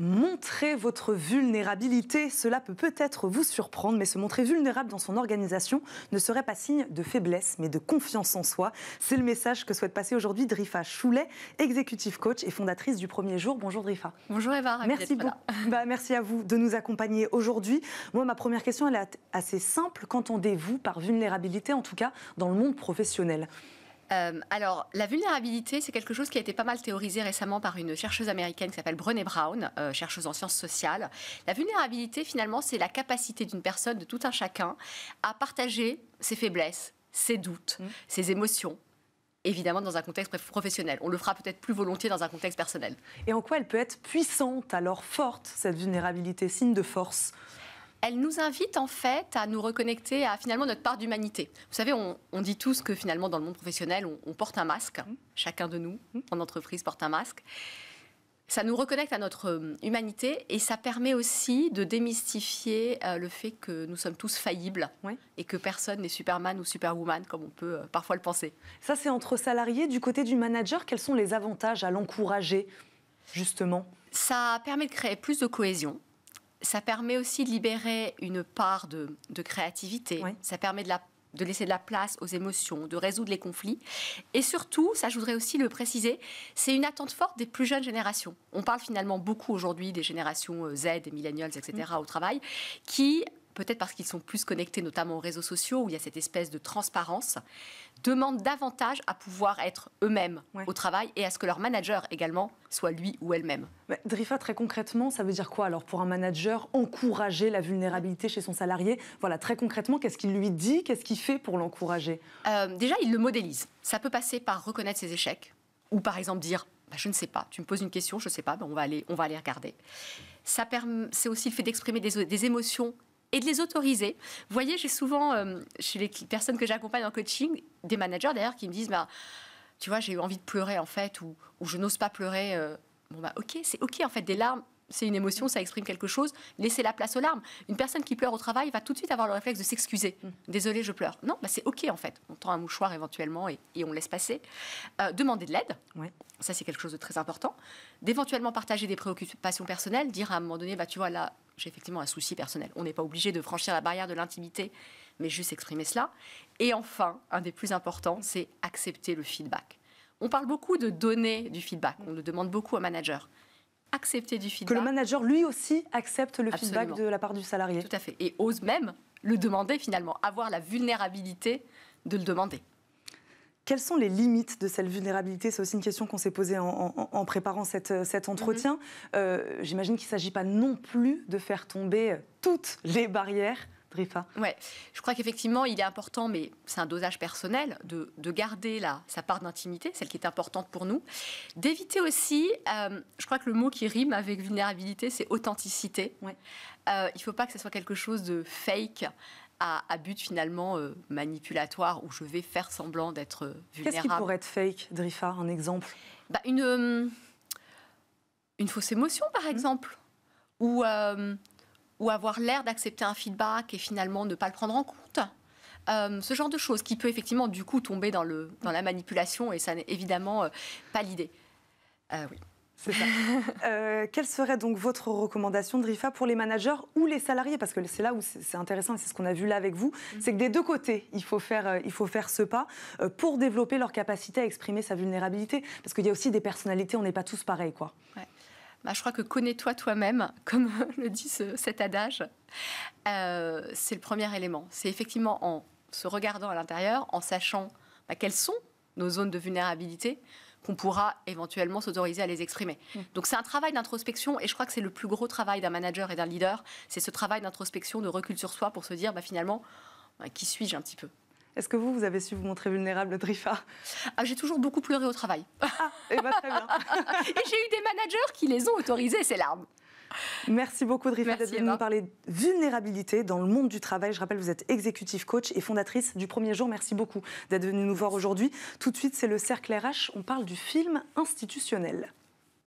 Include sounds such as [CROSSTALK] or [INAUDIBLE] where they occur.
montrer votre vulnérabilité. Cela peut peut-être vous surprendre, mais se montrer vulnérable dans son organisation ne serait pas signe de faiblesse, mais de confiance en soi. C'est le message que souhaite passer aujourd'hui Drifa Choulet, exécutive coach et fondatrice du premier jour. Bonjour Drifa. Bonjour Eva. Merci beaucoup. Bah, merci à vous de nous accompagner aujourd'hui. Moi, ma première question, elle est assez simple. Qu'entendez-vous par vulnérabilité, en tout cas dans le monde professionnel euh, alors, la vulnérabilité, c'est quelque chose qui a été pas mal théorisé récemment par une chercheuse américaine qui s'appelle Brené Brown, euh, chercheuse en sciences sociales. La vulnérabilité, finalement, c'est la capacité d'une personne, de tout un chacun, à partager ses faiblesses, ses doutes, mm. ses émotions, évidemment dans un contexte professionnel. On le fera peut-être plus volontiers dans un contexte personnel. Et en quoi elle peut être puissante, alors forte, cette vulnérabilité, signe de force elle nous invite en fait à nous reconnecter à finalement notre part d'humanité. Vous savez, on, dit tous que finalement dans le monde professionnel, on, porte un masque. Mmh. Chacun de nous, mmh. en entreprise, porte un masque. Ça nous reconnecte à notre euh, humanité et ça permet aussi de démystifier euh, le fait que nous sommes tous faillibles et que personne n'est Superman ou Superwoman comme on peut euh, parfois le penser. Ça, c'est entre salariés. Du côté du manager, quels sont les avantages à l'encourager, justement Ça permet de créer plus de cohésion ça permet aussi de libérer une part de, créativité. Ça permet de, la, de laisser de la place aux émotions, de résoudre les conflits. Et surtout, ça je voudrais aussi le préciser, c'est une attente forte des plus jeunes générations. On parle finalement beaucoup aujourd'hui des générations euh, Z, des millennials, etc. Mm. au travail, qui peut-être parce qu'ils sont plus connectés notamment aux réseaux sociaux où il y a cette espèce de transparence, demandent davantage à pouvoir être eux-mêmes au travail et à ce que leur manager également soit lui ou elle-même. Bah, Drifa, très concrètement, ça veut dire quoi alors pour un manager encourager la vulnérabilité chez son salarié Voilà, très concrètement, qu'est-ce qu'il lui dit Qu'est-ce qu'il fait pour l'encourager euh, Déjà, il le modélise. Ça peut passer par reconnaître ses échecs ou par exemple dire bah, je ne sais pas, tu me poses une question, je ne sais pas, bah, on, va aller, on va aller regarder. Ça c'est aussi le fait d'exprimer des, des émotions et de les autoriser. Vous voyez, j'ai souvent, euh, chez les personnes que j'accompagne en coaching, des managers d'ailleurs qui me disent, bah, tu vois, j'ai eu envie de pleurer en fait, ou, je n'ose pas pleurer. Euh, bon, bah ok, c'est ok en fait, des larmes, c'est une émotion, ça exprime quelque chose, laissez la place aux larmes. Une personne qui pleure au travail va tout de suite avoir le réflexe de s'excuser. Mm. Désolé, je pleure. Non, bah, c'est OK en fait. On tend un mouchoir éventuellement et, on laisse passer. Euh, demander de l'aide, ça c'est quelque chose de très important. D'éventuellement partager des préoccupations personnelles, dire à un moment donné, bah, tu vois là, j'ai effectivement un souci personnel. On n'est pas obligé de franchir la barrière de l'intimité, mais juste exprimer cela. Et enfin, un des plus importants, c'est accepter le feedback. On parle beaucoup de donner du feedback, mm. on le demande beaucoup aux manager accepter du feedback. Que le manager, lui aussi, accepte le feedback de la part du salarié. Tout à fait. Et ose même le demander, finalement, avoir la vulnérabilité de le demander. Quelles sont les limites de cette vulnérabilité C'est aussi une question qu'on s'est posée en, préparant cet mhm. entretien. Euh, j'imagine qu'il ne s'agit pas non plus de faire tomber toutes les barrières Drifa Ouais, je crois qu'effectivement, il est important, mais c'est un dosage personnel, de, garder là sa part d'intimité, celle qui est importante pour nous. D'éviter aussi, euh, je crois que le mot qui rime avec vulnérabilité, c'est authenticité. Euh, il ne faut pas que ce soit quelque chose de fake. À, but finalement euh, manipulatoire où je vais faire semblant d'être vulnérable. Qu'est-ce qui pourrait être fake, Drifa, un exemple bah, une, fausse émotion, par mmh. exemple, ou euh, ou avoir l'air d'accepter un feedback et finalement ne pas le prendre en compte. Euh, ce genre de choses qui peut effectivement du coup tomber dans, le, dans la manipulation et ça n'est évidemment euh, pas l'idée. Euh, oui. C'est ça. [LAUGHS] quelle serait donc votre recommandation de RIFA pour les managers ou les salariés Parce que c'est là où c'est intéressant et c'est ce qu'on a vu là avec vous, mm-hmm. c'est que des deux côtés, il faut faire, il faut faire ce pas pour développer leur capacité à exprimer sa vulnérabilité. Parce qu'il y a aussi des personnalités, on n'est pas tous pareils. quoi. Bah, je crois que connais-toi toi-même, [LAUGHS] comme le dit cet adage, euh, c'est le premier élément. C'est effectivement en se regardant à l'intérieur, en sachant bah, quelles sont nos zones de vulnérabilité, qu'on pourra éventuellement s'autoriser à les exprimer. Mm. Donc c'est un travail d'introspection et je crois que c'est le plus gros travail d'un manager et d'un leader, c'est ce travail d'introspection, de recul sur soi pour se dire bah, finalement qui suis-je un petit peu est-ce que vous, vous avez su vous montrer vulnérable, Drifa ah, J'ai toujours beaucoup pleuré au travail. Ah, eh ben, [LAUGHS] et j'ai eu des managers qui les ont autorisés, ces larmes. Merci beaucoup, Drifa, d'être venue nous parler de vulnérabilité dans le monde du travail. Je rappelle, vous êtes exécutive coach et fondatrice du Premier Jour. Merci beaucoup d'être venue nous voir aujourd'hui. Tout de suite, c'est le Cercle RH. On parle du film institutionnel.